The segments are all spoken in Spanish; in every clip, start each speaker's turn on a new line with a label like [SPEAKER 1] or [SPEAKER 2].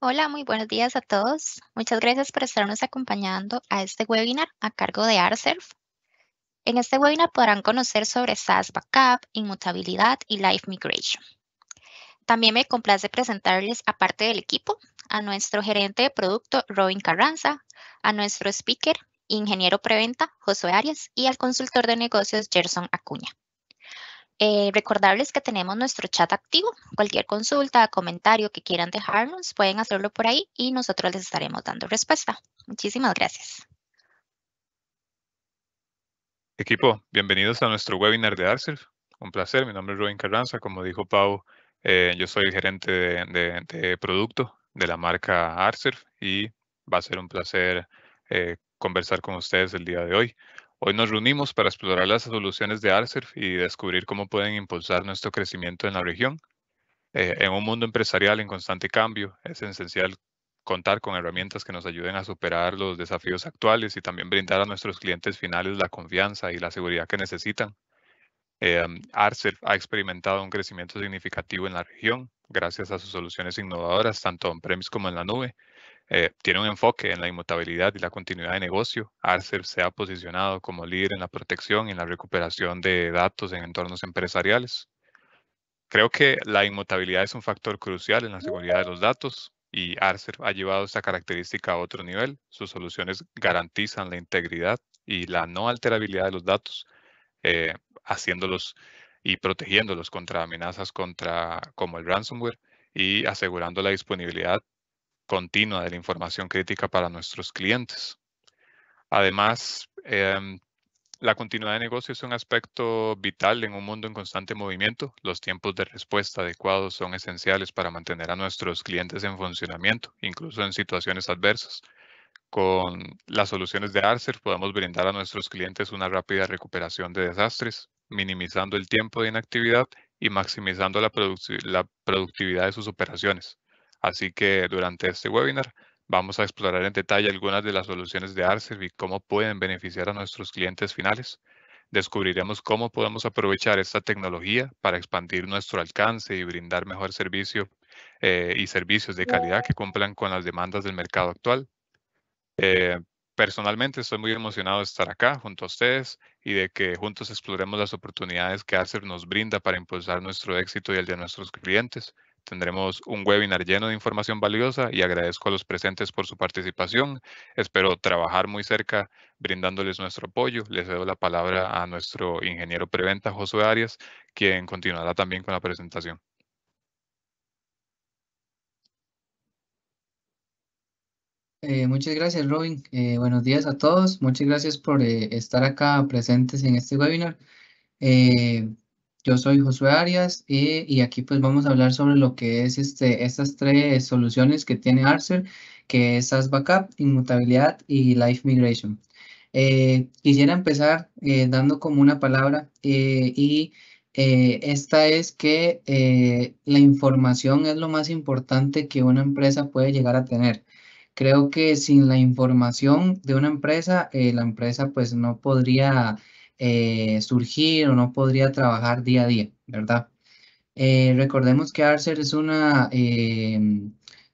[SPEAKER 1] Hola, muy buenos días a todos. Muchas gracias por estarnos acompañando a este webinar a cargo de ARSERF. En este webinar podrán conocer sobre SaaS Backup, Inmutabilidad y Live Migration. También me complace presentarles, a parte del equipo, a nuestro gerente de producto, Robin Carranza, a nuestro speaker, ingeniero preventa, José Arias, y al consultor de negocios, Gerson Acuña. Eh, recordarles que tenemos nuestro chat activo. Cualquier consulta, comentario que quieran dejarnos, pueden hacerlo por ahí y nosotros les estaremos dando respuesta. Muchísimas gracias.
[SPEAKER 2] Equipo, bienvenidos a nuestro webinar de Arcerf. Un placer, mi nombre es Rubén Carranza. Como dijo Pau, eh, yo soy el gerente de, producto de la marca ARCEL y va a ser un placer eh, conversar con ustedes el día de hoy. Hoy nos reunimos para explorar las soluciones de Arserf y descubrir cómo pueden impulsar nuestro crecimiento en la región. Eh, en un mundo empresarial en constante cambio, es esencial contar con herramientas que nos ayuden a superar los desafíos actuales y también brindar a nuestros clientes finales la confianza y la seguridad que necesitan. Eh, ha experimentado un crecimiento significativo en la región gracias a sus soluciones innovadoras, tanto en premise como en la nube, eh, tiene un enfoque en la inmutabilidad y la continuidad de negocio. Arcer se ha posicionado como líder en la protección y en la recuperación de datos en entornos empresariales. Creo que la inmutabilidad es un factor crucial en la seguridad de los datos y Arcer ha llevado esta característica a otro nivel. Sus soluciones garantizan la integridad y la no alterabilidad de los datos, eh, haciéndolos y protegiéndolos contra amenazas contra, como el ransomware y asegurando la disponibilidad continua de la información crítica para nuestros clientes. Además, em, la continuidad de negocio es un aspecto vital en un mundo en constante movimiento. Los tiempos de respuesta adecuados son esenciales para mantener a nuestros clientes en funcionamiento, incluso en situaciones adversas. Con las soluciones de Arcer podemos brindar a nuestros clientes una rápida recuperación de desastres, minimizando el tiempo de inactividad y maximizando la productividad de sus operaciones. Así que durante este webinar vamos a explorar en detalle algunas de las soluciones de Arcev y cómo pueden beneficiar a nuestros clientes finales. Descubriremos cómo podemos aprovechar esta tecnología para expandir nuestro alcance y brindar mejor servicio eh, y servicios de calidad que cumplan con las demandas del mercado actual. Eh, personalmente estoy muy emocionado de estar acá junto a ustedes y de que juntos exploremos las oportunidades que Arcer nos brinda para impulsar nuestro éxito y el de nuestros clientes. Tendremos un webinar lleno de información valiosa y agradezco a los presentes por su participación. Espero trabajar muy cerca brindándoles nuestro apoyo. Les cedo la palabra a nuestro ingeniero preventa, Josué Arias, quien continuará también con la presentación.
[SPEAKER 3] Eh, muchas gracias, Robin. Eh, buenos días a todos. Muchas gracias por eh, estar acá presentes en este webinar. Yo soy Josué Arias y, y, aquí pues vamos a hablar sobre lo que es este, estas tres soluciones que tiene Arcer, que es SAS Backup, Inmutabilidad y Life Migration. Eh, quisiera empezar eh, dando como una palabra eh, y esta es que la información es lo más importante que una empresa puede llegar a tener. Creo que sin la información de una empresa, la empresa pues no podría eh, surgir o no podría trabajar día a día, ¿verdad? Eh, recordemos que Arcer es una, eh,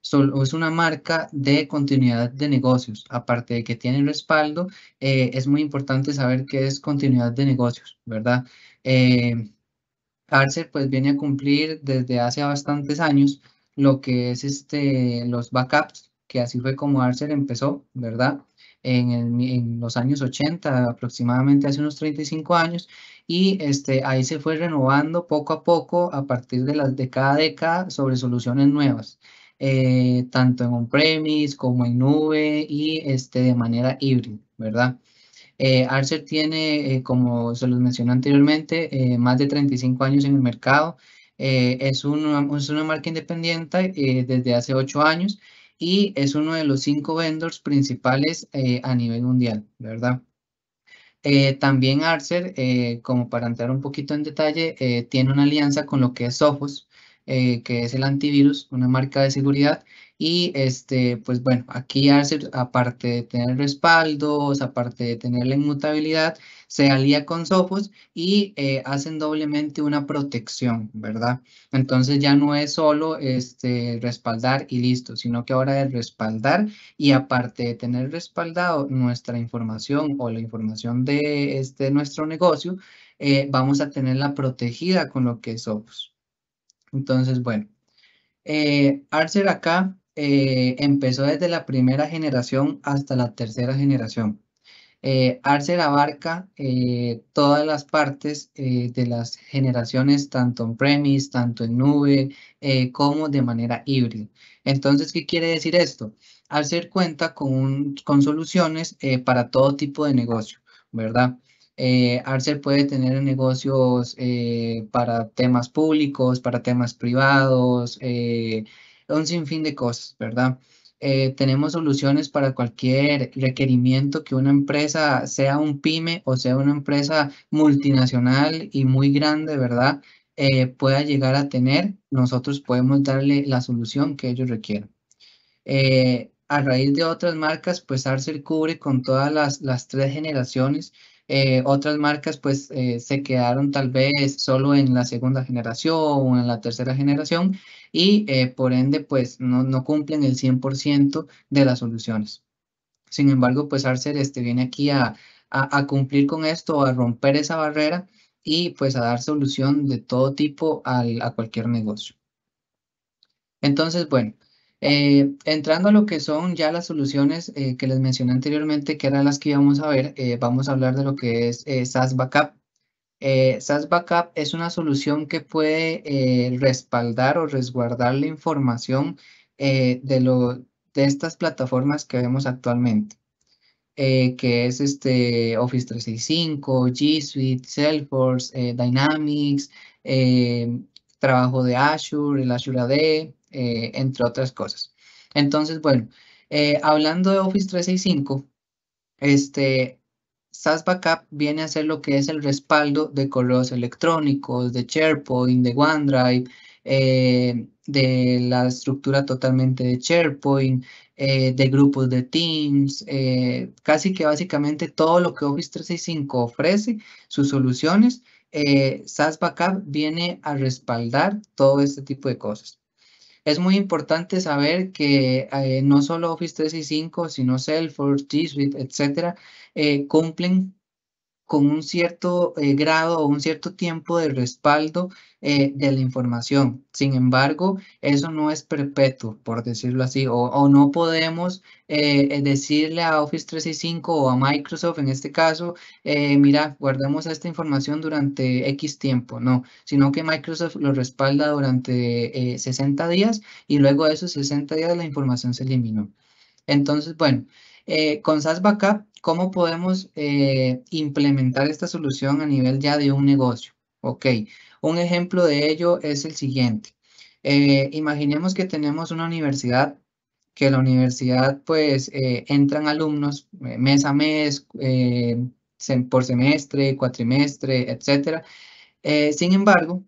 [SPEAKER 3] es una marca de continuidad de negocios. Aparte de que tiene respaldo, es muy importante saber qué es continuidad de negocios, ¿verdad? Arcer pues viene a cumplir desde hace bastantes años lo que es este, los backups, que así fue como Arcer empezó, ¿verdad? en, los años 80, aproximadamente hace unos 35 años, y este, ahí se fue renovando poco a poco a partir de, las de cada década sobre soluciones nuevas, eh, tanto en on-premise como en nube y este, de manera híbrida, ¿verdad? Eh, Arcer tiene, eh, como se los mencioné anteriormente, eh, más de 35 años en el mercado. es, una, es una marca independiente desde hace 8 años y es uno de los cinco vendors principales eh, a nivel mundial, ¿verdad? Eh, también Arcer, eh, como para entrar un poquito en detalle, tiene una alianza con lo que es Sophos, que es el antivirus, una marca de seguridad, y este, pues bueno, aquí Arcer aparte de tener respaldos, aparte de tener la inmutabilidad, se alía con Sophos y eh, hacen doblemente una protección, ¿verdad? Entonces ya no es solo este, respaldar y listo, sino que ahora es respaldar y aparte de tener respaldado nuestra información o la información de este, nuestro negocio, eh, vamos a tenerla protegida con lo que es Sophos. Entonces, bueno, eh, Arcer acá eh, empezó desde la primera generación hasta la tercera generación. Eh, Arcel abarca eh, todas las partes de las generaciones, tanto en premise tanto en nube, como de manera híbrida. Entonces, ¿qué quiere decir esto? Arcel cuenta con, con soluciones para todo tipo de negocio, ¿verdad? Arcel puede tener negocios para temas públicos, para temas privados, un sinfín de cosas, ¿verdad? Eh, tenemos soluciones para cualquier requerimiento que una empresa, sea un pyme o sea una empresa multinacional y muy grande, ¿verdad? Eh, pueda llegar a tener, nosotros podemos darle la solución que ellos requieran. Eh, a raíz de otras marcas, pues Arcel cubre con todas las, las tres generaciones eh, otras marcas pues eh, se quedaron tal vez solo en la segunda generación o en la tercera generación y eh, por ende pues no, cumplen el 100% de las soluciones. Sin embargo, pues Arcer este, viene aquí a, a, cumplir con esto, a romper esa barrera y pues a dar solución de todo tipo a cualquier negocio. Entonces, bueno, eh, entrando a lo que son ya las soluciones eh, que les mencioné anteriormente, que eran las que íbamos a ver, eh, vamos a hablar de lo que es SAS Backup. SAS Backup es una solución que puede respaldar o resguardar la información de, lo, de estas plataformas que vemos actualmente. que es este Office 365, G Suite, Salesforce, Dynamics, trabajo de Azure, el Azure AD, eh, entre otras cosas. Entonces, bueno, eh, hablando de Office 365, este, SAS Backup viene a hacer lo que es el respaldo de correos electrónicos, de SharePoint, de OneDrive, eh, de la estructura totalmente de SharePoint, de grupos de Teams, casi que básicamente todo lo que Office 365 ofrece, sus soluciones, SAS Backup viene a respaldar todo este tipo de cosas. Es muy importante saber que eh, no solo Office 365, sino Salesforce, G Suite, etcétera, eh, cumplen con un cierto eh, grado o un cierto tiempo de respaldo eh, de la información. Sin embargo, eso no es perpetuo, por decirlo así, o, no podemos eh, decirle a Office 365 o a Microsoft, en este caso, mira, guardamos esta información durante X tiempo, no, sino que Microsoft lo respalda durante 60 días y luego de esos 60 días la información se eliminó. Entonces, bueno, con SaaS Backup ¿Cómo podemos eh, implementar esta solución a nivel ya de un negocio? Ok, un ejemplo de ello es el siguiente. Eh, imaginemos que tenemos una universidad, que la universidad pues eh, entran alumnos mes a mes, por semestre, cuatrimestre, etcétera. sin embargo,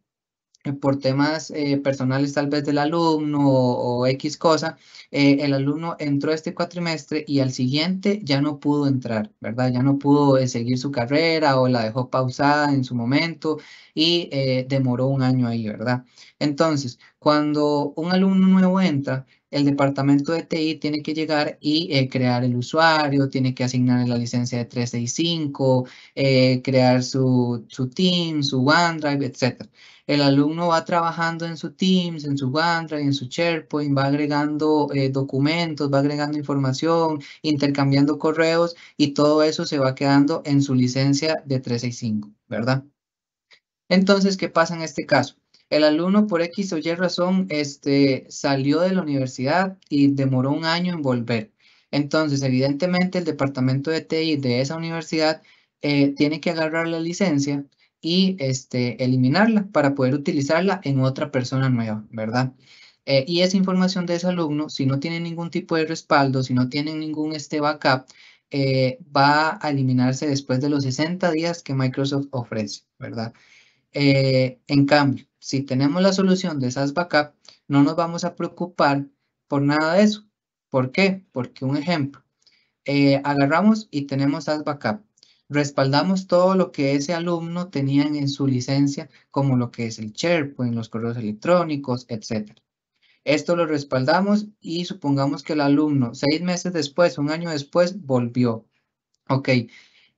[SPEAKER 3] eh, por temas eh, personales tal vez del alumno o, X cosa, eh, el alumno entró este cuatrimestre y al siguiente ya no pudo entrar, ¿verdad? Ya no pudo seguir su carrera o la dejó pausada en su momento y demoró un año ahí, ¿verdad? Entonces, cuando un alumno nuevo entra, el departamento de TI tiene que llegar y eh, crear el usuario, tiene que asignarle la licencia de 365, eh, crear su, Teams, su OneDrive, etc. El alumno va trabajando en su Teams, en su OneDrive, en su SharePoint, va agregando eh, documentos, va agregando información, intercambiando correos y todo eso se va quedando en su licencia de 365, ¿verdad? Entonces, ¿qué pasa en este caso? el alumno por X o Y razón este, salió de la universidad y demoró un año en volver. Entonces, evidentemente, el departamento de TI de esa universidad eh, tiene que agarrar la licencia y este, eliminarla para poder utilizarla en otra persona nueva, ¿verdad? Eh, y esa información de ese alumno, si no tiene ningún tipo de respaldo, si no tiene ningún este backup, eh, va a eliminarse después de los 60 días que Microsoft ofrece, ¿verdad? Eh, en cambio, si tenemos la solución de SAS Backup, no nos vamos a preocupar por nada de eso. ¿Por qué? Porque un ejemplo, eh, agarramos y tenemos SAS Backup. Respaldamos todo lo que ese alumno tenía en su licencia, como lo que es el SharePoint, los correos electrónicos, etc. Esto lo respaldamos y supongamos que el alumno seis meses después, un año después, volvió. Ok,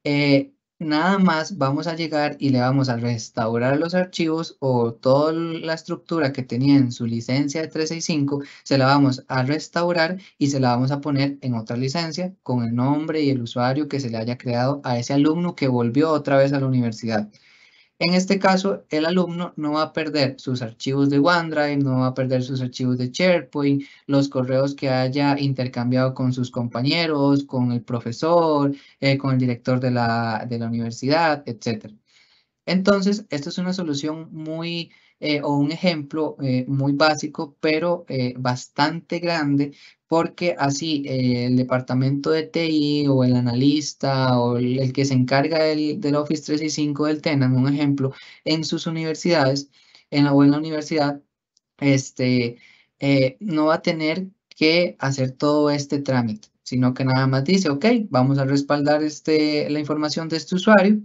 [SPEAKER 3] eh, nada más vamos a llegar y le vamos a restaurar los archivos o toda la estructura que tenía en su licencia de 365, se la vamos a restaurar y se la vamos a poner en otra licencia con el nombre y el usuario que se le haya creado a ese alumno que volvió otra vez a la universidad. En este caso, el alumno no va a perder sus archivos de OneDrive, no va a perder sus archivos de SharePoint, los correos que haya intercambiado con sus compañeros, con el profesor, eh, con el director de la, de la universidad, etc. Entonces, esta es una solución muy eh, o un ejemplo eh, muy básico, pero eh, bastante grande, porque así el departamento de TI o el analista o el, que se encarga del, del, Office 365 del TENAN, un ejemplo, en sus universidades en la, buena universidad, este, no va a tener que hacer todo este trámite sino que nada más dice, ok, vamos a respaldar este, la información de este usuario,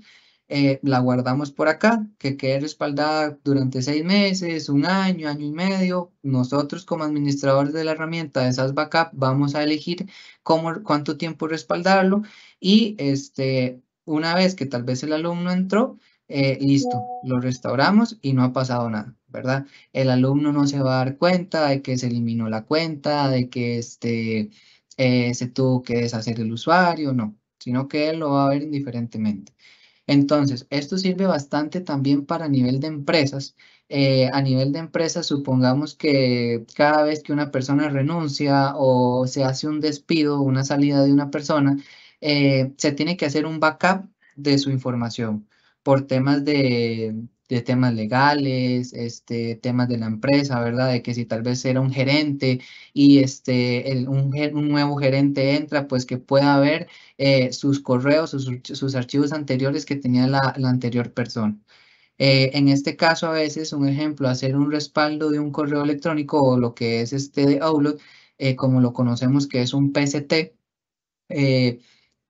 [SPEAKER 3] eh, la guardamos por acá, que quede respaldada durante seis meses, un año, año y medio. Nosotros como administradores de la herramienta de SAS backup vamos a elegir cómo, cuánto tiempo respaldarlo y este, una vez que tal vez el alumno entró, eh, listo, lo restauramos y no ha pasado nada, ¿verdad? El alumno no se va a dar cuenta de que se eliminó la cuenta, de que este, eh, se tuvo que deshacer el usuario, no, sino que él lo va a ver indiferentemente. Entonces, esto sirve bastante también para nivel de empresas. Eh, a nivel de empresas, supongamos que cada vez que una persona renuncia o se hace un despido, una salida de una persona, eh, se tiene que hacer un backup de su información por temas de, de temas legales, este, temas de la empresa, ¿verdad? De que si tal vez era un gerente y este, un, nuevo gerente entra, pues que pueda ver eh, sus correos, sus, archivos anteriores que tenía la, anterior persona. Eh, en este caso, a veces, un ejemplo, hacer un respaldo de un correo electrónico o lo que es este de Outlook, eh, como lo conocemos que es un PST,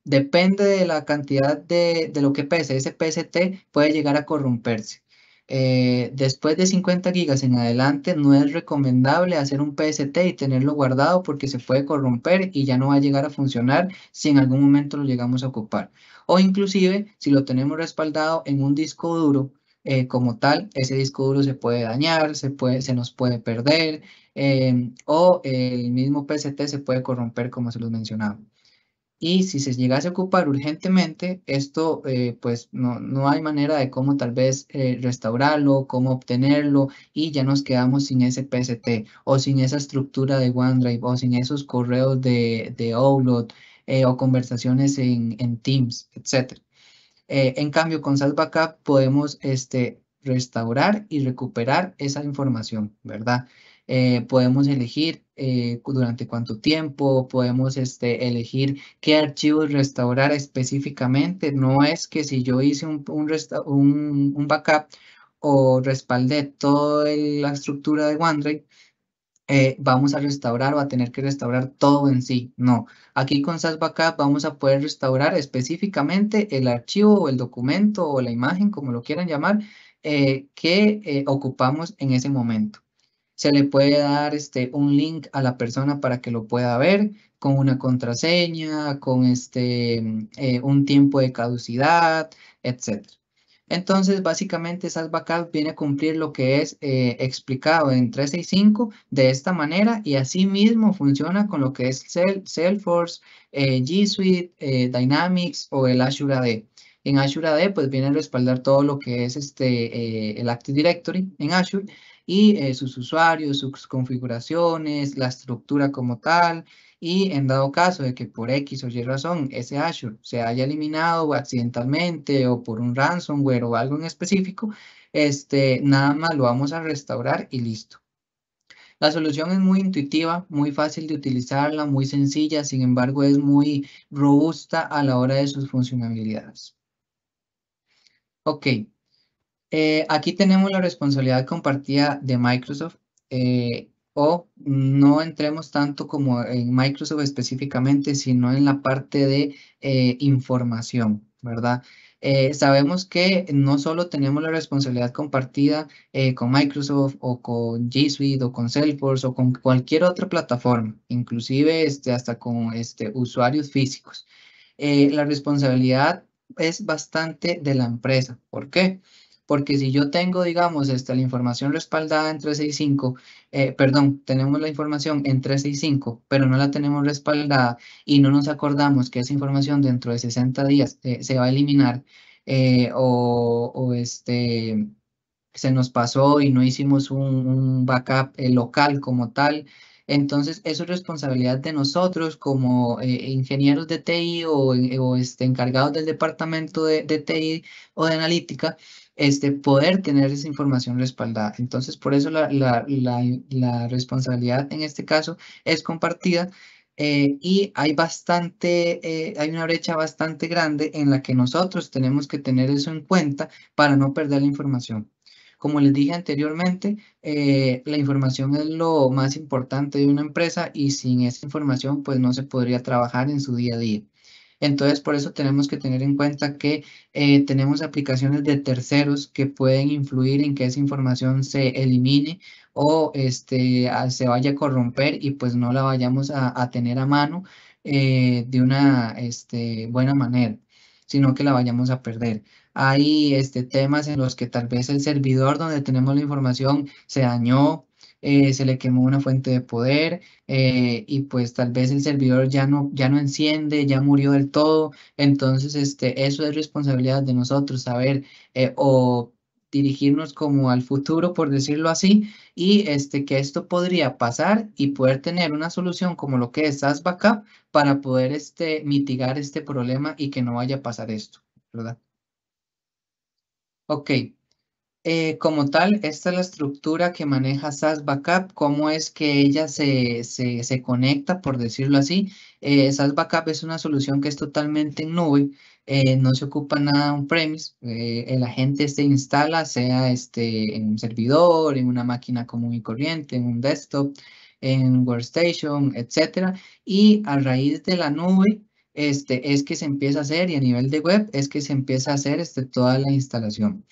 [SPEAKER 3] depende de la cantidad de, de lo que pese, ese PST puede llegar a corromperse. Eh, después de 50 gigas en adelante no es recomendable hacer un PST y tenerlo guardado porque se puede corromper y ya no va a llegar a funcionar si en algún momento lo llegamos a ocupar. O inclusive si lo tenemos respaldado en un disco duro eh, como tal, ese disco duro se puede dañar, se, puede, se nos puede perder eh, o el mismo PST se puede corromper como se los mencionaba y si se llegase a ocupar urgentemente, esto eh, pues no, hay manera de cómo tal vez eh, restaurarlo, cómo obtenerlo y ya nos quedamos sin ese PST o sin esa estructura de OneDrive o sin esos correos de, de Outlook eh, o conversaciones en, Teams, etc. en cambio, con SAS Backup podemos este, restaurar y recuperar esa información, ¿verdad? podemos elegir eh, durante cuánto tiempo, podemos este, elegir qué archivos restaurar específicamente. No es que si yo hice un, un, backup o respaldé toda la estructura de OneDrive, eh, vamos a restaurar o a tener que restaurar todo en sí. No, aquí con SAS Backup vamos a poder restaurar específicamente el archivo o el documento o la imagen, como lo quieran llamar, eh, que ocupamos en ese momento se le puede dar este, un link a la persona para que lo pueda ver con una contraseña, con este, eh, un tiempo de caducidad, etc. Entonces, básicamente, SAS Backup viene a cumplir lo que es eh, explicado en 365 de esta manera y así mismo funciona con lo que es Salesforce, eh, G Suite, Dynamics o el Azure AD. En Azure AD, pues viene a respaldar todo lo que es este, el Active Directory en Azure y eh, sus usuarios, sus configuraciones, la estructura como tal, y en dado caso de que por X o Y razón ese Azure se haya eliminado accidentalmente o por un ransomware o algo en específico, este, nada más lo vamos a restaurar y listo. La solución es muy intuitiva, muy fácil de utilizarla, muy sencilla, sin embargo es muy robusta a la hora de sus funcionalidades. Ok, eh, aquí tenemos la responsabilidad compartida de Microsoft eh, o no entremos tanto como en Microsoft específicamente, sino en la parte de eh, información, ¿verdad? sabemos que no solo tenemos la responsabilidad compartida con Microsoft o con G Suite o con Salesforce o con cualquier otra plataforma, inclusive este, hasta con este, usuarios físicos. la responsabilidad es bastante de la empresa. ¿Por qué? porque si yo tengo, digamos, esta, la información respaldada en 365, eh, perdón, tenemos la información en 365, pero no la tenemos respaldada y no nos acordamos que esa información dentro de 60 días eh, se va a eliminar eh, o, este, se nos pasó y no hicimos un, backup eh, local como tal, entonces, eso es responsabilidad de nosotros como ingenieros de TI o, este, encargados del departamento de, de TI o de analítica, este, poder tener esa información respaldada. Entonces, por eso la, responsabilidad en este caso es compartida eh, y hay bastante, eh, hay una brecha bastante grande en la que nosotros tenemos que tener eso en cuenta para no perder la información. Como les dije anteriormente, eh, la información es lo más importante de una empresa y sin esa información pues no se podría trabajar en su día a día. Entonces, por eso tenemos que tener en cuenta que eh, tenemos aplicaciones de terceros que pueden influir en que esa información se elimine o este, se vaya a corromper y pues no la vayamos a, tener a mano eh, de una este, buena manera, sino que la vayamos a perder hay este, temas en los que tal vez el servidor donde tenemos la información se dañó eh, se le quemó una fuente de poder eh, y pues tal vez el servidor ya no, ya no enciende, ya murió del todo. Entonces, este, eso es responsabilidad de nosotros, saber eh, o dirigirnos como al futuro, por decirlo así, y este, que esto podría pasar y poder tener una solución como lo que es SAS Backup para poder este, mitigar este problema y que no vaya a pasar esto, ¿verdad? Ok, eh, como tal, esta es la estructura que maneja SAS Backup, cómo es que ella se, conecta, por decirlo así. Eh, SAS Backup es una solución que es totalmente en nube, eh, no se ocupa nada on-premise, el agente se instala, sea este, en un servidor, en una máquina común y corriente, en un desktop, en workstation, etc. Y a raíz de la nube, este, es que se empieza a hacer, y a nivel de web, es que se empieza a hacer este, toda la instalación.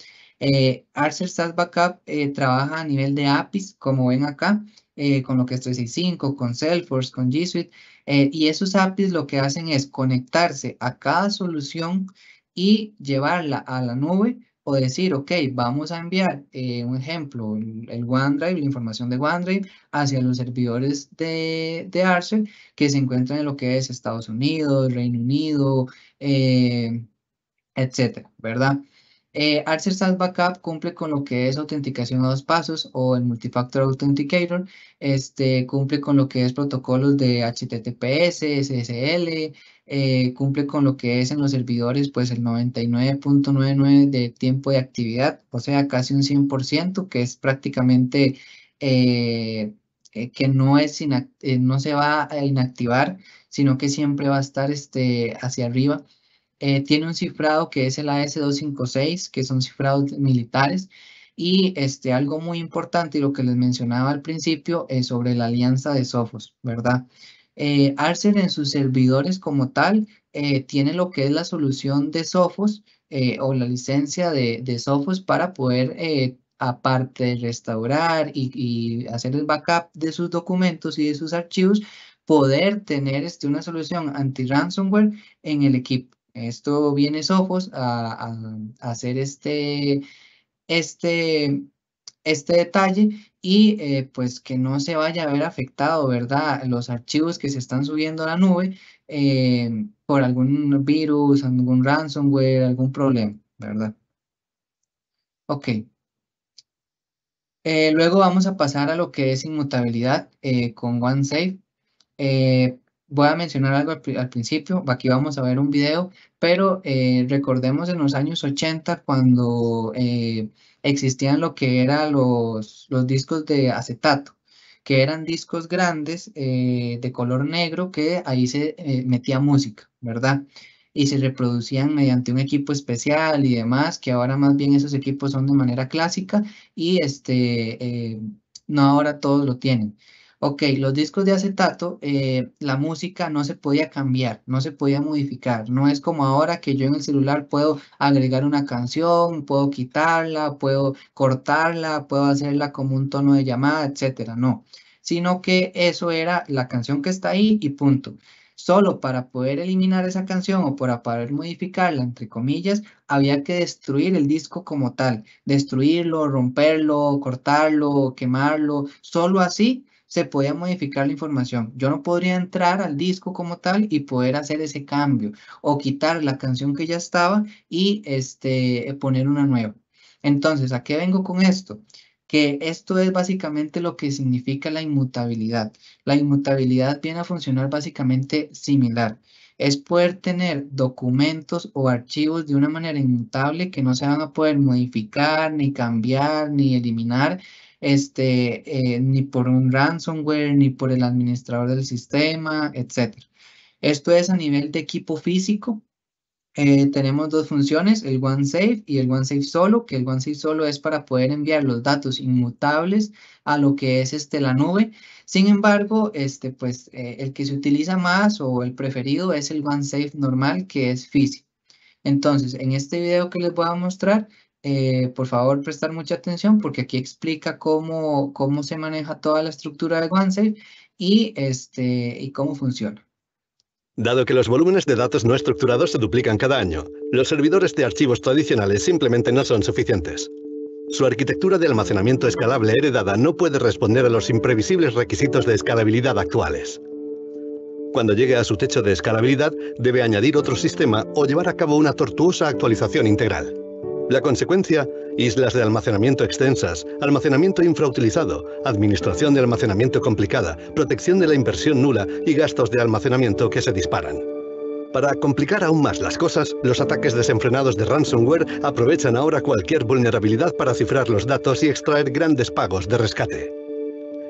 [SPEAKER 3] Eh, Archer Backup eh, trabaja a nivel de APIs, como ven acá, eh, con lo que es 365, con Salesforce, con G Suite, eh, y esos APIs lo que hacen es conectarse a cada solución y llevarla a la nube o decir, ok, vamos a enviar un ejemplo, el OneDrive, la información de OneDrive hacia los servidores de, de que se encuentran en lo que es Estados Unidos, Reino Unido, etcétera, ¿verdad? Eh, Backup cumple con lo que es autenticación a dos pasos o el Multifactor Authenticator. Este, cumple con lo que es protocolos de HTTPS, SSL, eh, cumple con lo que es en los servidores, pues el 99.99 de tiempo de actividad, o sea, casi un 100%, que es prácticamente eh, que no, es eh, no se va a inactivar, sino que siempre va a estar este, hacia arriba. Eh, tiene un cifrado que es el AS256, que son cifrados militares. Y este, algo muy importante y lo que les mencionaba al principio es sobre la alianza de Sophos, ¿verdad? Eh, en sus servidores como tal eh, tiene lo que es la solución de Sophos eh, o la licencia de, Sophos para poder, aparte de restaurar y, y, hacer el backup de sus documentos y de sus archivos, poder tener este, una solución anti-ransomware en el equipo. Esto viene sofos a, a, hacer este, este, este detalle y eh, pues que no se vaya a ver afectado, ¿verdad? Los archivos que se están subiendo a la nube eh, por algún virus, algún ransomware, algún problema, ¿verdad? Ok. Eh, luego vamos a pasar a lo que es inmutabilidad con OneSafe voy a mencionar algo al, principio, aquí vamos a ver un video, pero eh, recordemos en los años 80 cuando eh, existían lo que eran los, los discos de acetato, que eran discos grandes eh, de color negro que ahí se metía música, ¿verdad? Y se reproducían mediante un equipo especial y demás, que ahora más bien esos equipos son de manera clásica y este, no ahora todos lo tienen. Ok, los discos de acetato, eh, la música no se podía cambiar, no se podía modificar. No es como ahora que yo en el celular puedo agregar una canción, puedo quitarla, puedo cortarla, puedo hacerla como un tono de llamada, etcétera. No, sino que eso era la canción que está ahí y punto. Solo para poder eliminar esa canción o para poder modificarla, entre comillas, había que destruir el disco como tal, destruirlo, romperlo, cortarlo, quemarlo. Solo así se podía modificar la información. Yo no podría entrar al disco como tal y poder hacer ese cambio o quitar la canción que ya estaba y este, poner una nueva. Entonces, ¿a qué vengo con esto? Que esto es básicamente lo que significa la inmutabilidad. La inmutabilidad viene a funcionar básicamente similar. Es poder tener documentos o archivos de una manera inmutable que no se van a poder modificar, ni cambiar, ni eliminar este, eh, ni por un ransomware, ni por el administrador del sistema, etc. Esto es a nivel de equipo físico. Eh, tenemos dos funciones, el OneSafe y el OneSafe solo, que el OneSafe solo es para poder enviar los datos inmutables a lo que es este, la nube. Sin embargo, este, pues, eh, el que se utiliza más o el preferido es el OneSafe normal, que es físico. Entonces, en este video que les voy a mostrar, eh, por favor prestar mucha atención porque aquí explica cómo, cómo se maneja toda la estructura de OneSafe y, este, y cómo funciona.
[SPEAKER 4] Dado que los volúmenes de datos no estructurados se duplican cada año, los servidores de archivos tradicionales simplemente no son suficientes. Su arquitectura de almacenamiento escalable heredada no puede responder a los imprevisibles requisitos de escalabilidad actuales. Cuando llegue a su techo de escalabilidad, debe añadir otro sistema o llevar a cabo una tortuosa actualización integral. La consecuencia, islas de almacenamiento extensas, almacenamiento infrautilizado, administración de almacenamiento complicada, protección de la inversión nula y gastos de almacenamiento que se disparan. Para complicar aún más las cosas, los ataques desenfrenados de ransomware aprovechan ahora cualquier vulnerabilidad para cifrar los datos y extraer grandes pagos de rescate.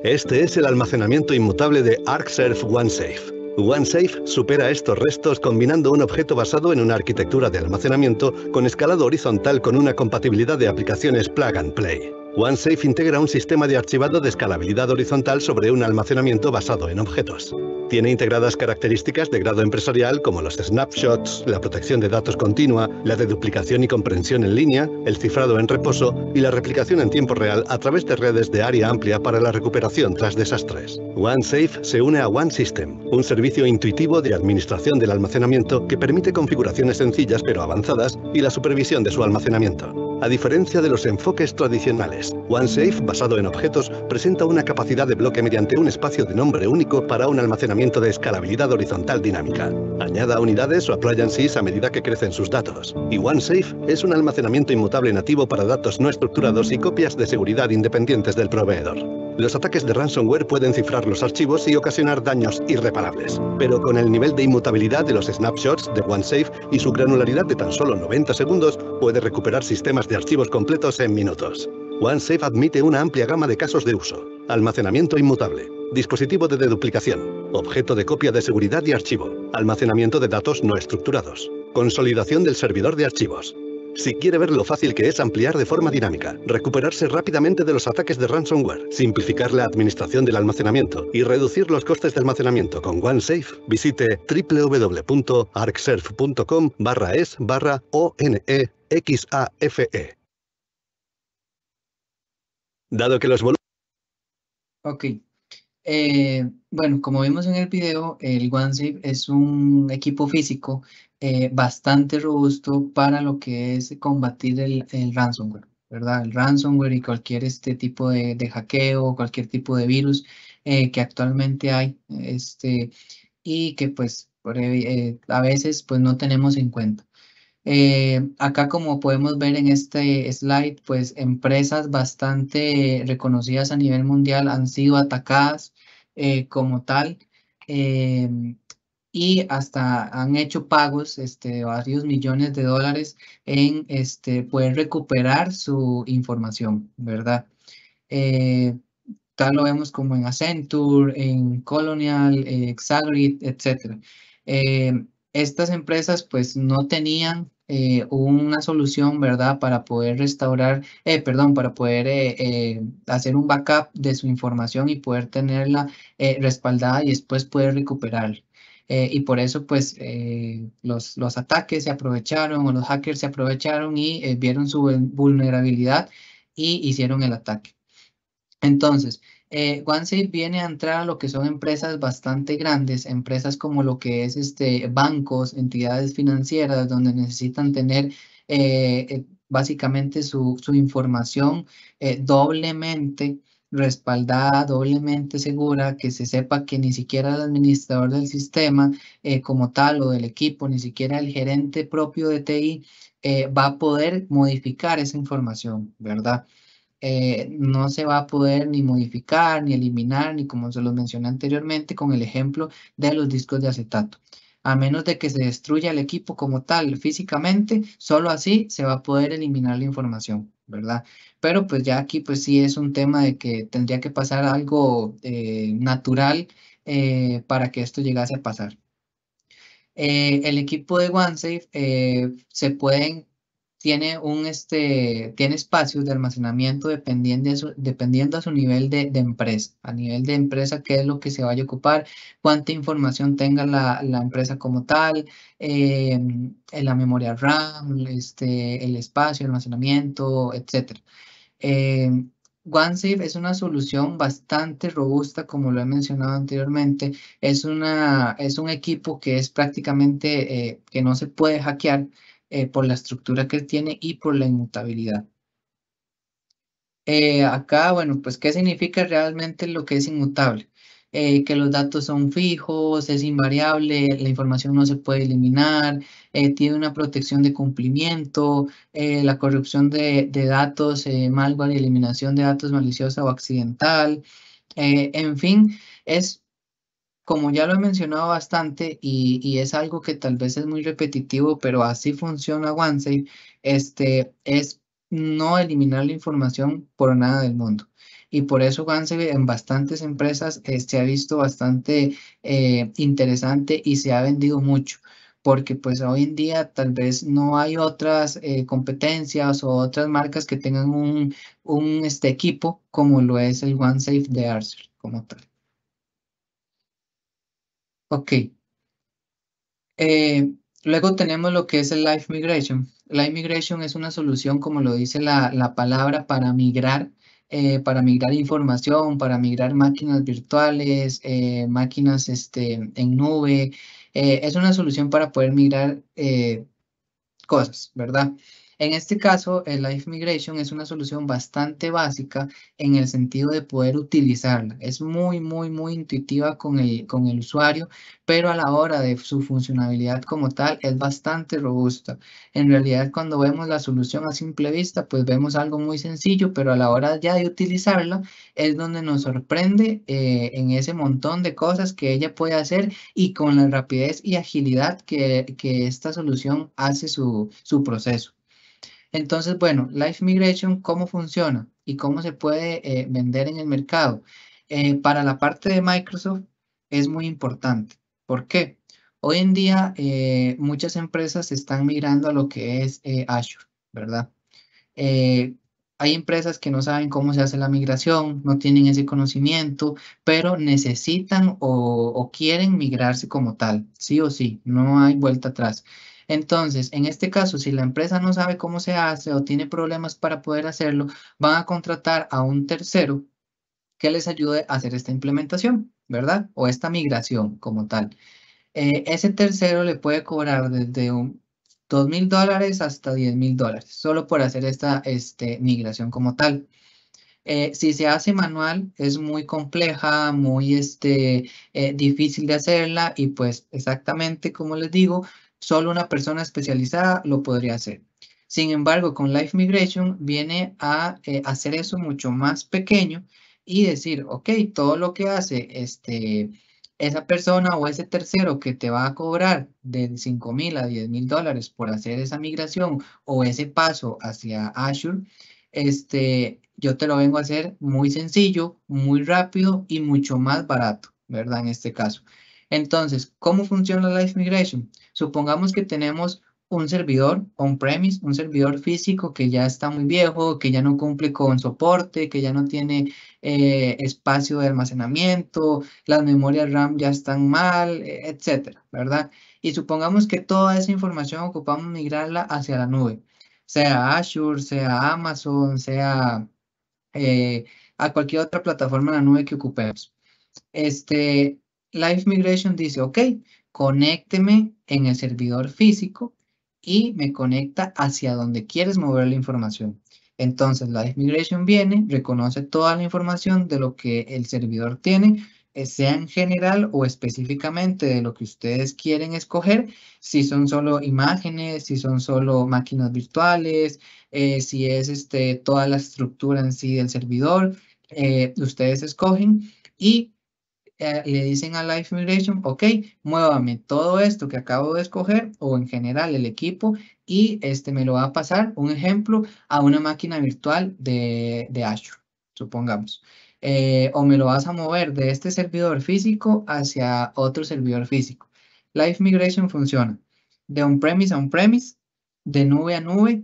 [SPEAKER 4] Este es el almacenamiento inmutable de ArcServe OneSafe. OneSafe supera estos restos combinando un objeto basado en una arquitectura de almacenamiento con escalado horizontal con una compatibilidad de aplicaciones plug and play. OneSafe integra un sistema de archivado de escalabilidad horizontal sobre un almacenamiento basado en objetos. Tiene integradas características de grado empresarial como los snapshots, la protección de datos continua, la deduplicación y comprensión en línea, el cifrado en reposo y la replicación en tiempo real a través de redes de área amplia para la recuperación tras desastres. OneSafe se une a OneSystem, un servicio intuitivo de administración del almacenamiento que permite configuraciones sencillas pero avanzadas y la supervisión de su almacenamiento, a diferencia de los enfoques tradicionales OneSafe, basado en objetos, presenta una capacidad de bloque mediante un espacio de nombre único para un almacenamiento de escalabilidad horizontal dinámica. Añada unidades o appliances a medida que crecen sus datos. Y OneSafe es un almacenamiento inmutable nativo para datos no estructurados y copias de seguridad independientes del proveedor. Los ataques de ransomware pueden cifrar los archivos y ocasionar daños irreparables, pero con el nivel de inmutabilidad de los snapshots de OneSafe y su granularidad de tan solo 90 segundos, puede recuperar sistemas de archivos completos en minutos. OneSafe admite una amplia gama de casos de uso. Almacenamiento inmutable. Dispositivo de deduplicación. Objeto de copia de seguridad y archivo. Almacenamiento de datos no estructurados. Consolidación del servidor de archivos. Si quiere ver lo fácil que es ampliar de forma dinámica, recuperarse rápidamente de los ataques de ransomware, simplificar la administración del almacenamiento y reducir los costes de almacenamiento con OneSafe, visite www.arcsurf.com barra es barra e e dado que los
[SPEAKER 3] Ok. Eh, bueno, como vimos en el video, el OneSafe es un equipo físico eh, bastante robusto para lo que es combatir el, ransomware, ¿verdad? El ransomware y cualquier este tipo de, de hackeo, cualquier tipo de virus eh, que actualmente hay, este, y que pues a veces pues no tenemos en cuenta. Eh, acá como podemos ver en este slide, pues empresas bastante reconocidas a nivel mundial han sido atacadas eh, como tal eh, y hasta han hecho pagos este, de varios millones de dólares en este, poder recuperar su información, ¿verdad? tal lo vemos como en Accenture, en Colonial, Xagrid, etcétera estas empresas pues no tenían eh, una solución, ¿verdad? Para poder restaurar, eh, perdón, para poder eh, eh, hacer un backup de su información y poder tenerla respaldada y después poder recuperarla. y por eso, pues, los, los ataques se aprovecharon o los hackers se aprovecharon y vieron su vulnerabilidad y hicieron el ataque. Entonces, eh, viene a entrar a lo que son empresas bastante grandes, empresas como lo que es este, bancos, entidades financieras, donde necesitan tener eh, eh, básicamente su, información eh, doblemente respaldada, doblemente segura, que se sepa que ni siquiera el administrador del sistema como tal o del equipo, ni siquiera el gerente propio de TI va a poder modificar esa información, ¿verdad? Eh, no se va a poder ni modificar, ni eliminar, ni como se los mencioné anteriormente con el ejemplo de los discos de acetato. A menos de que se destruya el equipo como tal físicamente, solo así se va a poder eliminar la información, ¿verdad? Pero pues ya aquí pues sí es un tema de que tendría que pasar algo eh, natural eh, para que esto llegase a pasar. el equipo de OneSafe se pueden tiene un este, tiene espacios de almacenamiento dependiendo, de dependiendo a su nivel de, empresa, a nivel de empresa, qué es lo que se va a ocupar, cuánta información tenga la, empresa como tal, eh, la memoria RAM, este, el espacio, de almacenamiento, etc. Eh, OneSafe es una solución bastante robusta, como lo he mencionado anteriormente. Es, una, es un equipo que es prácticamente eh, que no se puede hackear. Eh, por la estructura que tiene y por la inmutabilidad. Eh, acá, bueno, pues, ¿qué significa realmente lo que es inmutable? Eh, que los datos son fijos, es invariable, la información no se puede eliminar, tiene una protección de cumplimiento, la corrupción de, de datos, malware, eliminación de datos maliciosa o accidental. en fin, es como ya lo he mencionado bastante y, es algo que tal vez es muy repetitivo, pero así funciona OneSafe, este, es no eliminar la información por nada del mundo. Y por eso OneSafe en bastantes empresas eh, se ha visto bastante eh, interesante y se ha vendido mucho porque pues hoy en día tal vez no hay otras eh, competencias o otras marcas que tengan un, este equipo como lo es el OneSafe de Arcel como tal. Ok. Eh, luego tenemos lo que es el Live Migration. Live Migration es una solución, como lo dice la, palabra, para migrar, eh, para migrar información, para migrar máquinas virtuales, eh, máquinas este, en nube. es una solución para poder migrar cosas, ¿verdad? En este caso, el Life Migration es una solución bastante básica en el sentido de poder utilizarla. Es muy, muy, muy intuitiva con el, con el usuario, pero a la hora de su funcionalidad como tal es bastante robusta. En realidad, cuando vemos la solución a simple vista, pues vemos algo muy sencillo, pero a la hora ya de utilizarla es donde nos sorprende eh, en ese montón de cosas que ella puede hacer y con la rapidez y agilidad que, que esta solución hace su, su proceso. Entonces, bueno, Life Migration, ¿cómo funciona y cómo se puede eh, vender en el mercado? Eh, para la parte de Microsoft es muy importante. ¿Por qué? Hoy en día eh, muchas empresas están migrando a lo que es Azure, ¿verdad? hay empresas que no saben cómo se hace la migración, no tienen ese conocimiento, pero necesitan o quieren migrarse como tal, sí o sí, no hay vuelta atrás. Entonces, en este caso, si la empresa no sabe cómo se hace o tiene problemas para poder hacerlo, van a contratar a un tercero que les ayude a hacer esta implementación, ¿verdad? O esta migración como tal. Eh, ese tercero le puede cobrar desde un, mil dólares hasta $10,000 mil dólares, solo por hacer esta este, migración como tal. Eh, si se hace manual, es muy compleja, muy este, eh, difícil de hacerla y pues exactamente como les digo, Solo una persona especializada lo podría hacer. Sin embargo, con Life Migration viene a eh, hacer eso mucho más pequeño y decir, ok, todo lo que hace este, esa persona o ese tercero que te va a cobrar de 5 mil a 10 mil dólares por hacer esa migración o ese paso hacia Azure, este, yo te lo vengo a hacer muy sencillo, muy rápido y mucho más barato, ¿verdad? En este caso. Entonces, ¿cómo funciona la Live Migration? Supongamos que tenemos un servidor on-premise, un servidor físico que ya está muy viejo, que ya no cumple con soporte, que ya no tiene eh, espacio de almacenamiento, las memorias RAM ya están mal, e, etcétera, ¿verdad? Y supongamos que toda esa información ocupamos migrarla hacia la nube, sea Azure, sea Amazon, sea eh, a cualquier otra plataforma en la nube que ocupemos. Este, Live Migration dice, ok, conécteme en el servidor físico y me conecta hacia donde quieres mover la información. Entonces, Live Migration viene, reconoce toda la información de lo que el servidor tiene, eh, sea en general o específicamente de lo que ustedes quieren escoger, si son solo imágenes, si son solo máquinas virtuales, eh, si es este, toda la estructura en sí del servidor, eh, ustedes escogen y eh, le dicen a Live Migration, ok, muévame todo esto que acabo de escoger o en general el equipo y este me lo va a pasar, un ejemplo, a una máquina virtual de, de Azure, supongamos. Eh, o me lo vas a mover de este servidor físico hacia otro servidor físico. Live Migration funciona de on-premise a on-premise, de nube a nube,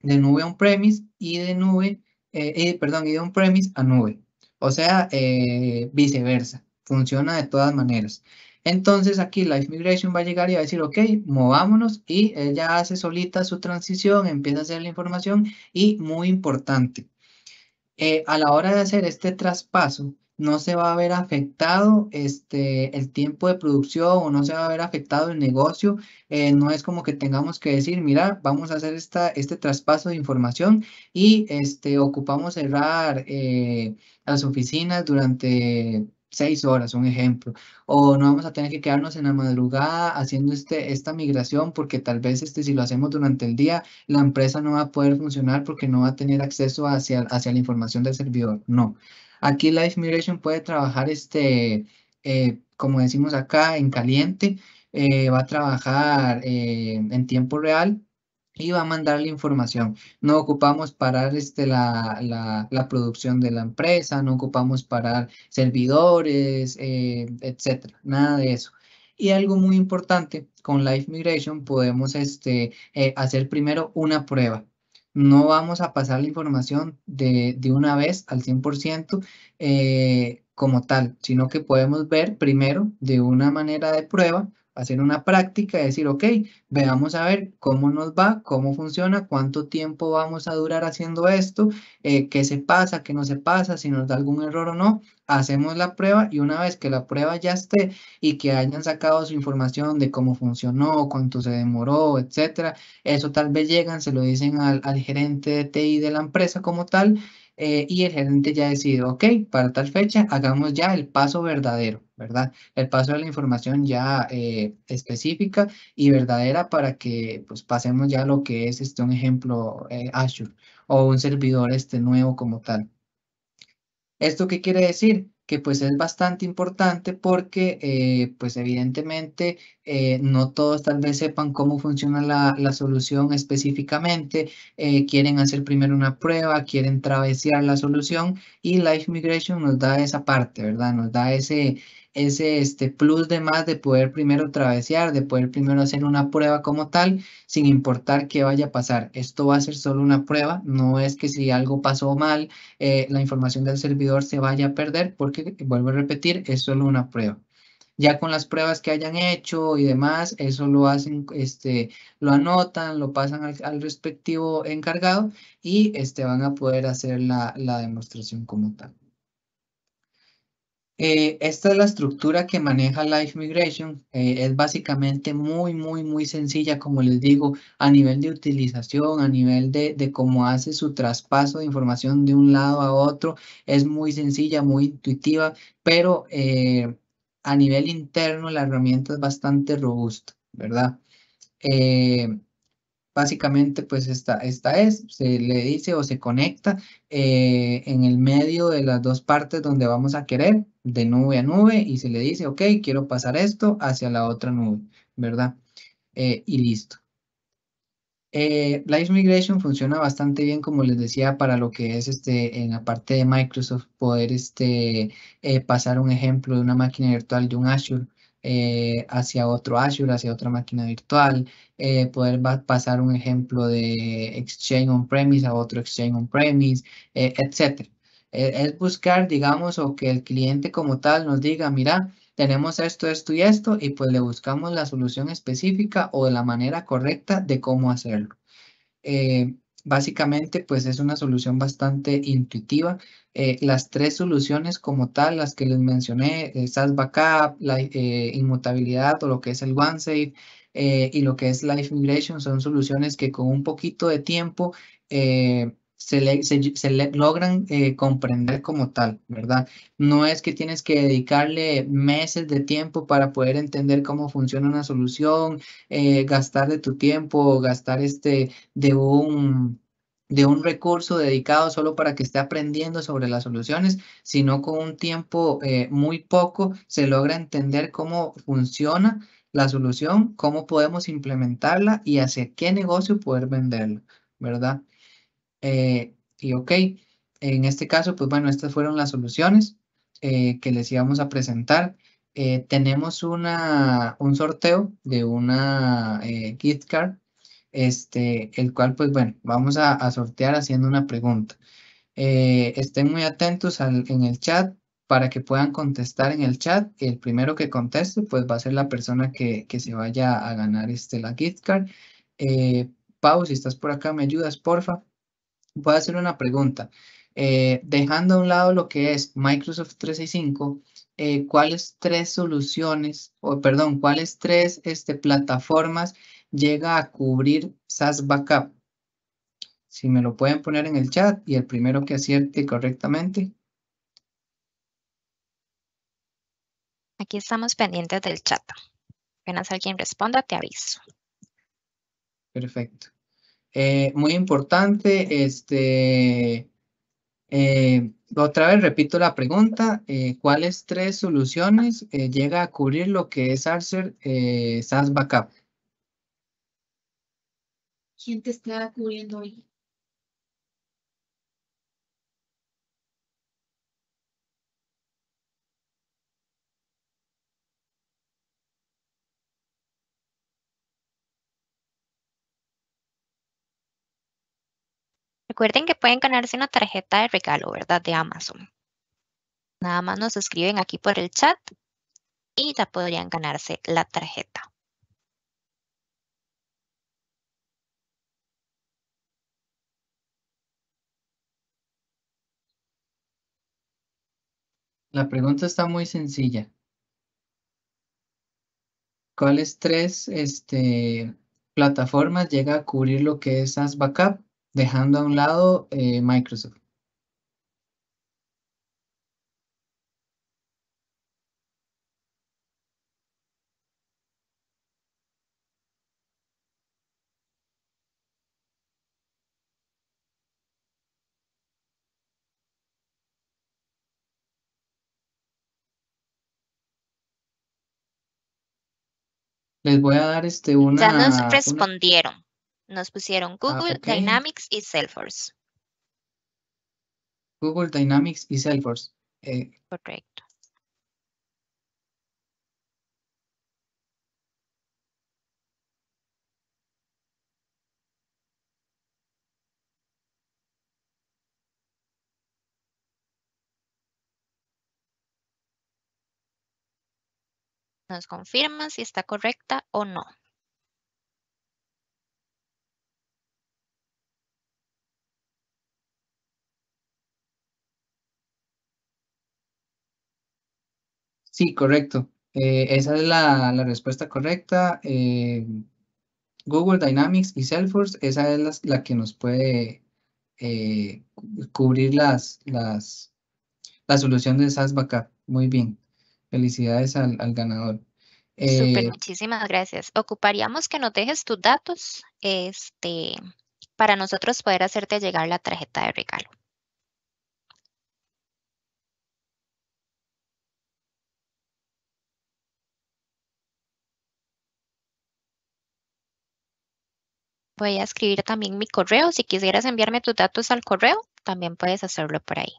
[SPEAKER 3] de nube a on-premise y de nube, eh, perdón, y de on-premise a nube. O sea, eh, viceversa funciona de todas maneras. Entonces aquí Life Migration va a llegar y va a decir, ok, movámonos y ella hace solita su transición, empieza a hacer la información y muy importante, eh, a la hora de hacer este traspaso, no se va a ver afectado este, el tiempo de producción o no se va a ver afectado el negocio. Eh, no es como que tengamos que decir, mira, vamos a hacer esta, este traspaso de información y este, ocupamos cerrar eh, las oficinas durante seis horas, un ejemplo, o no vamos a tener que quedarnos en la madrugada haciendo este, esta migración porque tal vez este, si lo hacemos durante el día, la empresa no va a poder funcionar porque no va a tener acceso hacia, hacia la información del servidor. No. Aquí la Migration puede trabajar, este, eh, como decimos acá, en caliente, eh, va a trabajar eh, en tiempo real y va a mandar la información. No ocupamos parar este, la, la, producción de la empresa, no ocupamos parar servidores, eh, etcétera, nada de eso. Y algo muy importante, con Live Migration podemos este, eh, hacer primero una prueba. No vamos a pasar la información de, de una vez al 100% eh, como tal, sino que podemos ver primero de una manera de prueba hacer una práctica y decir, ok, veamos a ver cómo nos va, cómo funciona, cuánto tiempo vamos a durar haciendo esto, eh, qué se pasa, qué no se pasa, si nos da algún error o no. Hacemos la prueba y una vez que la prueba ya esté y que hayan sacado su información de cómo funcionó, cuánto se demoró, etcétera, eso tal vez llegan, se lo dicen al, al gerente de TI de la empresa como tal eh, y el gerente ya decidido ok, para tal fecha hagamos ya el paso verdadero, ¿verdad? El paso de la información ya eh, específica y verdadera para que pues pasemos ya lo que es este, un ejemplo eh, Azure o un servidor este nuevo como tal. ¿Esto qué quiere decir? que pues es bastante importante porque eh, pues evidentemente eh, no todos tal vez sepan cómo funciona la, solución específicamente, eh, quieren hacer primero una prueba, quieren travesear la solución y Life Migration nos da esa parte, ¿verdad? Nos da ese, ese este, plus de más de poder primero travesear, de poder primero hacer una prueba como tal, sin importar qué vaya a pasar. Esto va a ser solo una prueba, no es que si algo pasó mal, eh, la información del servidor se vaya a perder, porque, vuelvo a repetir, es solo una prueba. Ya con las pruebas que hayan hecho y demás, eso lo hacen, este, lo anotan, lo pasan al, al respectivo encargado y este, van a poder hacer la, la demostración como tal. Eh, esta es la estructura que maneja Life Migration. Eh, es básicamente muy, muy, muy sencilla, como les digo, a nivel de utilización, a nivel de, cómo hace su traspaso de información de un lado a otro. Es muy sencilla, muy intuitiva, pero eh, a nivel interno la herramienta es bastante robusta, ¿verdad? básicamente pues esta es, se le dice o se conecta en el medio de las dos partes donde vamos a querer de nube a nube y se le dice, ok, quiero pasar esto hacia la otra nube, ¿verdad? Eh, y listo. Eh, Live Migration funciona bastante bien, como les decía, para lo que es este, en la parte de Microsoft, poder este, eh, pasar un ejemplo de una máquina virtual de un Azure eh, hacia otro Azure, hacia otra máquina virtual, poder pasar un ejemplo de Exchange on-premise a otro Exchange on-premise, eh, etcétera es buscar, digamos, o que el cliente como tal nos diga, mira, tenemos esto, esto y esto, y pues le buscamos la solución específica o de la manera correcta de cómo hacerlo. Eh, básicamente, pues es una solución bastante intuitiva. Eh, las tres soluciones como tal, las que les mencioné, eh, SAS Backup, la inmutabilidad o lo que es el OneSafe y lo que es Life Migration, son soluciones que con un poquito de tiempo se, le, logran eh, comprender como tal, ¿verdad? No es que tienes que dedicarle meses de tiempo para poder entender cómo funciona una solución, eh, gastar de tu tiempo, gastar este de un de un recurso dedicado solo para que esté aprendiendo sobre las soluciones, sino con un tiempo eh, muy poco se logra entender cómo funciona la solución, cómo podemos implementarla y hacia qué negocio poder venderla, ¿verdad? Eh, y ok, en este caso, pues bueno, estas fueron las soluciones eh, que les íbamos a presentar. Eh, tenemos una, un sorteo de una gift card, este, el cual, pues bueno, vamos a, sortear haciendo una pregunta. estén muy atentos en el chat para que puedan contestar en el chat. El primero que conteste, pues va a ser la persona que, se vaya a ganar este, la gift card. Pau, si estás por acá, me ayudas, porfa voy a hacer una pregunta. Eh, dejando a un lado lo que es Microsoft 365, eh, ¿cuáles tres soluciones, o perdón, cuáles tres este, plataformas llega a cubrir SaaS Backup? Si me lo pueden poner en el chat y el primero que acierte correctamente.
[SPEAKER 1] Aquí estamos pendientes del chat. Apenas alguien responda, te aviso.
[SPEAKER 3] Perfecto. Eh, muy importante, este, eh, otra vez repito la pregunta, eh, ¿cuáles tres soluciones llega a cubrir lo que es Arcer SaaS Backup?
[SPEAKER 1] ¿Quién te está cubriendo hoy? Recuerden que pueden ganarse una tarjeta de regalo, ¿verdad? De Amazon. Nada más nos escriben aquí por el chat y ya podrían ganarse la tarjeta.
[SPEAKER 3] La pregunta está muy sencilla. ¿Cuáles tres este, plataformas llega a cubrir lo que es as dejando a un lado eh, Microsoft. Les voy a dar este una. Ya nos
[SPEAKER 1] respondieron. Nos pusieron ah, Google, Dynamics y Salesforce.
[SPEAKER 3] Google, Dynamics y Salesforce. Eh,
[SPEAKER 1] Correcto. Nos confirma si está correcta o no.
[SPEAKER 3] Sí, correcto. Eh, esa es la, respuesta correcta. Eh, Google Dynamics y Salesforce, esa es la, que nos puede eh, cubrir las, las, la solución de SAS Backup. Muy bien. Felicidades al, al ganador.
[SPEAKER 1] Super, muchísimas gracias. Ocuparíamos que nos dejes tus datos este, para nosotros poder hacerte llegar la tarjeta de regalo. Voy a escribir también mi correo. Si quisieras enviarme tus datos al correo, también puedes hacerlo por ahí.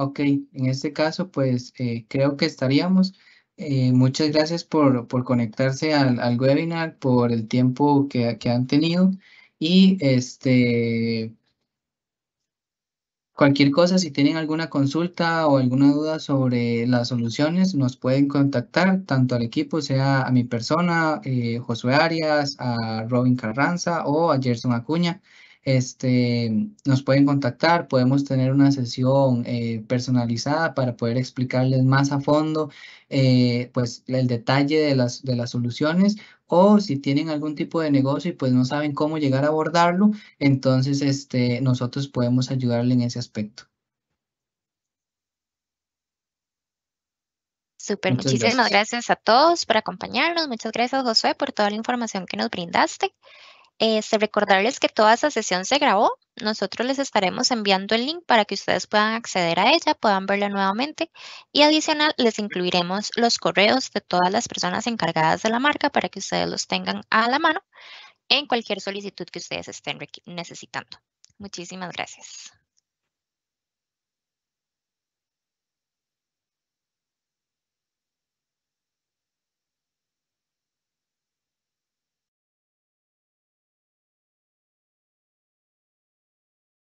[SPEAKER 3] Ok, en este caso, pues eh, creo que estaríamos. Eh, muchas gracias por, por conectarse al, webinar, por el tiempo que, que, han tenido y este cualquier cosa, si tienen alguna consulta o alguna duda sobre las soluciones, nos pueden contactar tanto al equipo, sea a mi persona, eh, Josué Arias, a Robin Carranza o a Gerson Acuña este, nos pueden contactar, podemos tener una sesión eh, personalizada para poder explicarles más a fondo eh, pues, el detalle de las, de las soluciones o si tienen algún tipo de negocio y pues no saben cómo llegar a abordarlo, entonces este, nosotros podemos ayudarle en ese aspecto.
[SPEAKER 1] super muchísimas gracias. a todos por acompañarnos. Muchas gracias, Josué, por toda la información que nos brindaste. Este, recordarles que toda esta sesión se grabó. Nosotros les estaremos enviando el link para que ustedes puedan acceder a ella, puedan verla nuevamente. Y adicional, les incluiremos los correos de todas las personas encargadas de la marca para que ustedes los tengan a la mano en cualquier solicitud que ustedes estén necesitando. Muchísimas gracias.